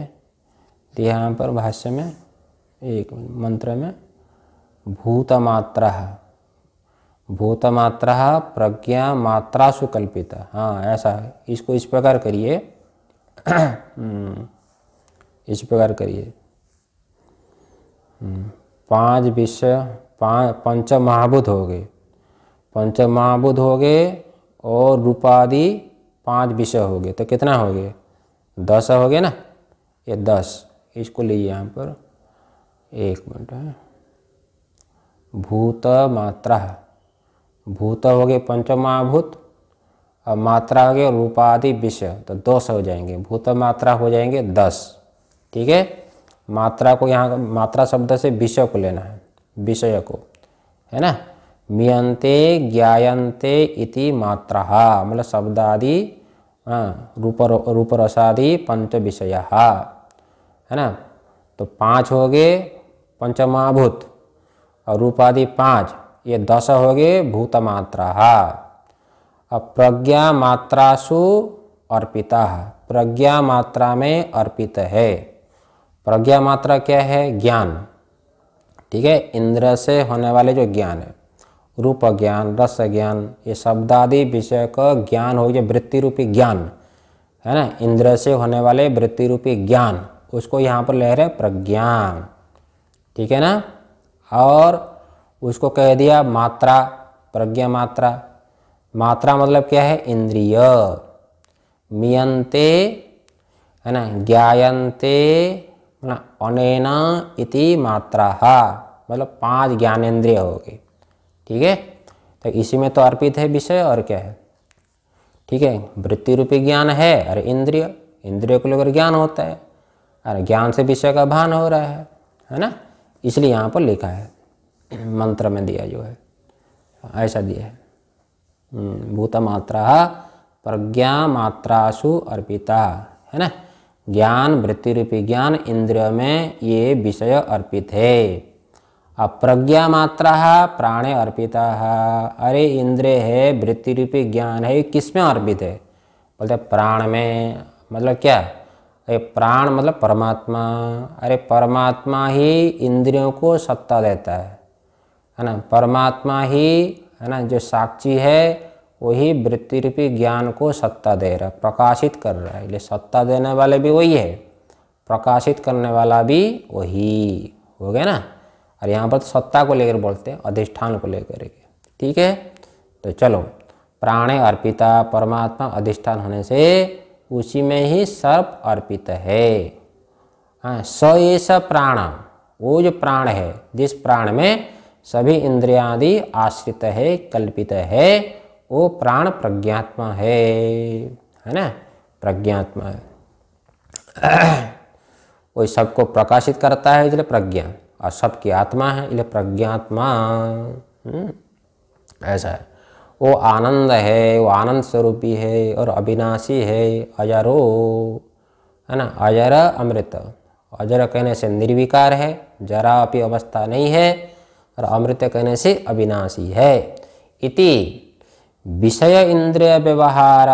यहाँ पर भाष्य में एक मंत्र में भूतमात्रा भूतमात्रा प्रज्ञा मात्रा कल्पित हाँ ऐसा इसको इस प्रकार करिए हम्म, इस प्रकार करिए हम्म, पांच विषय पांच पंच महाभूत हो गए पंच महाभूत हो गए और रूपादि पांच विषय हो गए तो कितना हो गए दस हो गए ना ये दस इसको लीजिए यहाँ पर एक मिनट है भूत मात्रा भूत हो गए पंचमहाभूत और मात्रा हो गई रूपादि विषय तो दस हो जाएंगे भूत मात्रा हो जाएंगे दस ठीक है मात्रा को यहाँ मात्रा शब्द से विषय को लेना है विषय को है ना मियंते ज्ञायन्ते इति मात्रा मतलब शब्दादि रूप रूपरसादि पंच विषय है ना तो पाँच हो गए पंचमाभूत और रूपादि पाँच ये दस हो गए भूतमात्र प्रज्ञा मात्रासु अर्पिता प्रज्ञा मात्रा में अर्पित है प्रज्ञा मात्रा क्या है ज्ञान ठीक है इंद्र से होने वाले जो ज्ञान है रूप ज्ञान रस ज्ञान ये शब्दादि विषय का ज्ञान हो गया वृत्ति रूपी ज्ञान है ना इंद्र से होने वाले वृत्ति रूपी ज्ञान उसको यहाँ पर ले रहे प्रज्ञान ठीक है ना और उसको कह दिया मात्रा प्रज्ञा मात्रा मात्रा मतलब क्या है इंद्रिय मियंते है ना ज्ञाते ना इति मात्रा मतलब पांच ज्ञानेन्द्रिय हो गई ठीक है तो इसी में तो अर्पित है विषय और क्या है ठीक है वृत्ति रूपी ज्ञान है अरे इंद्रिय इंद्रिय को लेकर ज्ञान होता है अरे ज्ञान से विषय का भान हो रहा है है ना इसलिए यहाँ पर लिखा है मंत्र में दिया जो है ऐसा दिया है हम्म, भूत मात्रा प्रज्ञा मात्राशु अर्पिता है ना ज्ञान वृत्ति रूपी ज्ञान इंद्रिय में ये विषय अर्पित है अप्रज्ञा मात्रा प्राणे अर्पिता है अरे इंद्र है वृत्ति रूपी ज्ञान है किस में अर्पित है बोलते प्राण में मतलब क्या अरे प्राण मतलब परमात्मा अरे परमात्मा ही इंद्रियों को सत्ता देता है है ना परमात्मा ही है ना जो साक्षी है वही वृत्ति रूपी ज्ञान को सत्ता दे रहा है प्रकाशित कर रहा है इसलिए सत्ता देने वाले भी वही है प्रकाशित करने वाला भी वही हो गया ना और यहाँ पर तो सत्ता को लेकर बोलते हैं अधिष्ठान को लेकर के ठीक है तो चलो प्राण अर्पिता परमात्मा अधिष्ठान होने से उसी में ही सर्प अर्पित है हाँ स ऐसा प्राण वो जो प्राण है जिस प्राण में सभी इंद्रियादि आश्रित है कल्पित है वो प्राण प्रज्ञात्मा है है ना प्रज्ञात्मा है वो सबको प्रकाशित करता है इसलिए प्रज्ञा और सबकी आत्मा है इसलिए प्रज्ञात्मा हम्म, ऐसा है वो आनंद है वो आनंद स्वरूपी है और अविनाशी है अजरो है ना अजर अमृत अजर कहने से निर्विकार है जरा अपनी अवस्था नहीं है और अमृत कहने से अविनाशी है इति विषय इंद्रिय व्यवहार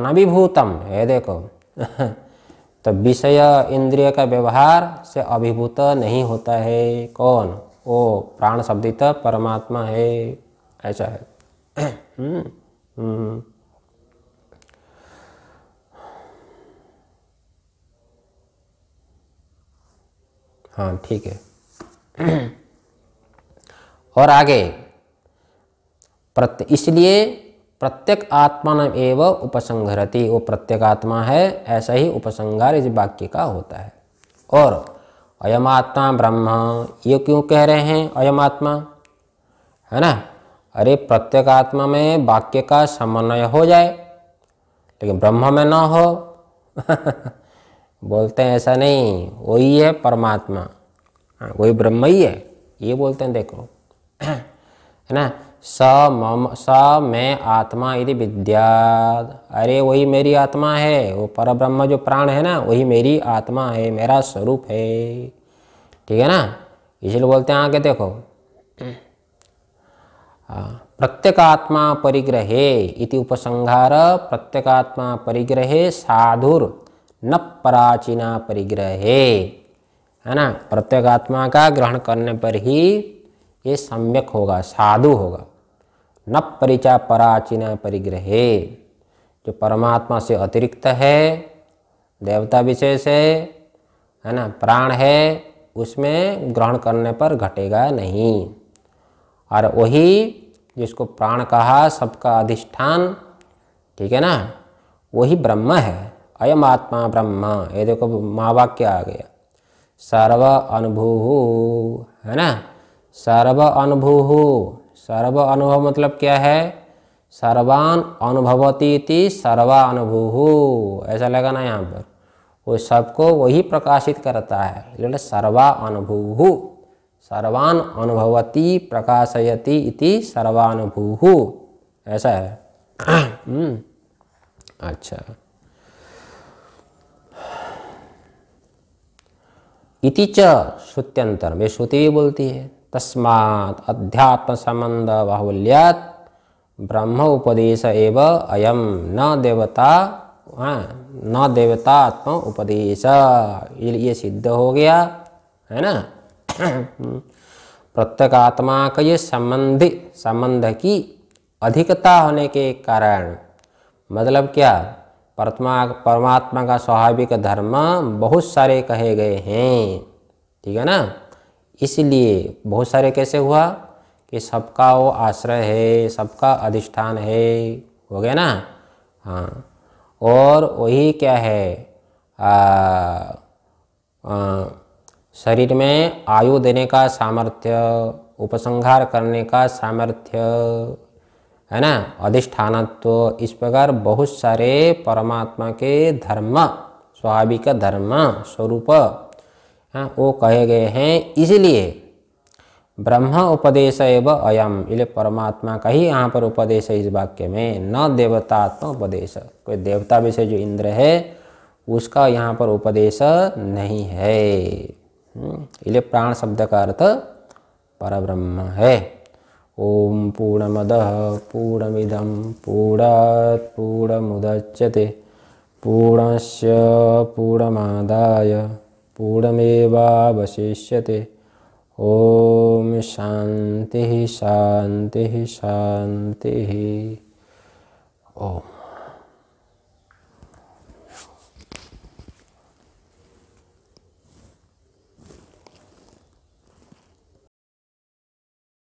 अनभिभूतम है देखो तो विषय इंद्रिय का व्यवहार से अभिभूत नहीं होता है कौन ओ प्राण शब्दित परमात्मा है ऐसा है हम्म, हम्म। हाँ ठीक है और आगे प्रत्य इसलिए प्रत्येक आत्मा एव उपसंहरति वो प्रत्येक आत्मा है ऐसा ही उपसंहार इस वाक्य का होता है और अयम आत्मा ब्रह्म ये क्यों कह रहे हैं अयम आत्मा है ना अरे प्रत्येक आत्मा में वाक्य का समन्वय हो जाए लेकिन ब्रह्म में ना हो बोलते हैं ऐसा नहीं वही है परमात्मा हाँ, वही ब्रह्म ही है ये बोलते हैं देखो है ना स मम स मैं आत्मा यदि विद्या अरे वही मेरी आत्मा है वो पर ब्रह्म जो प्राण है ना वही मेरी आत्मा है मेरा स्वरूप है ठीक है ना इसलिए बोलते हैं आगे देखो आत्मा परिग्रहे इति उपसंहार आत्मा परिग्रहे साधुर न प्राचीना परिग्रहे है ना आत्मा का ग्रहण करने पर ही ये सम्यक होगा साधु होगा न परिचा पराचिन परिग्रहे जो परमात्मा से अतिरिक्त है देवता विशेष है है ना प्राण है उसमें ग्रहण करने पर घटेगा नहीं और वही जिसको प्राण कहा सबका अधिष्ठान ठीक है ना वही ब्रह्म है अयम आत्मा ब्रह्म ये देखो महावाक्य आ गया सर्व अनुभू है ना सर्व अनुभू सर्व अनुभव मतलब क्या है सर्वान अनुभवती सर्वा अनुभू ऐसा लगाना यहाँ पर वो सबको वही प्रकाशित करता है इसलिए सर्वा अनुभू सर्वान अनुभवती प्रकाशयति इति सर्वानुभूहु ऐसा है हम्म। अच्छा इति च श्रुत्यंतर में श्रुति भी बोलती है तस्मात् अध्यात्म संबंध बाहुल्यात ब्रह्म उपदेश एव अयम न देवता न देवता आत्म उपदेश ये सिद्ध हो गया है ना प्रत्येक आत्मा का ये संबंध संबंध की अधिकता होने के कारण मतलब क्या परमात्मा परमात्मा का स्वाभाविक धर्म बहुत सारे कहे गए हैं ठीक है ना इसलिए बहुत सारे कैसे हुआ कि सबका वो आश्रय है सबका अधिष्ठान है हो गया ना हाँ और वही क्या है आ, आ, शरीर में आयु देने का सामर्थ्य उपसंहार करने का सामर्थ्य है ना अधिष्ठानत्व तो इस प्रकार बहुत सारे परमात्मा के धर्म स्वाभाविक धर्म स्वरूप हाँ, वो कहे गए हैं इसलिए ब्रह्म उपदेश एवं अयम इसलिए परमात्मा का ही यहाँ पर उपदेश है इस वाक्य में न देवतात्म तो उपदेश कोई देवता विषय जो इंद्र है उसका यहाँ पर उपदेश नहीं है हम्म, इसलिए प्राण शब्द का अर्थ परब्रह्म है ओम पूर्णमद पूर्णमिदम पूर्ण मुदच्यते पूर्णश पूर्णमादाय पूर्णमेवशिष्य ओ शान्तिः शाति शाति ओम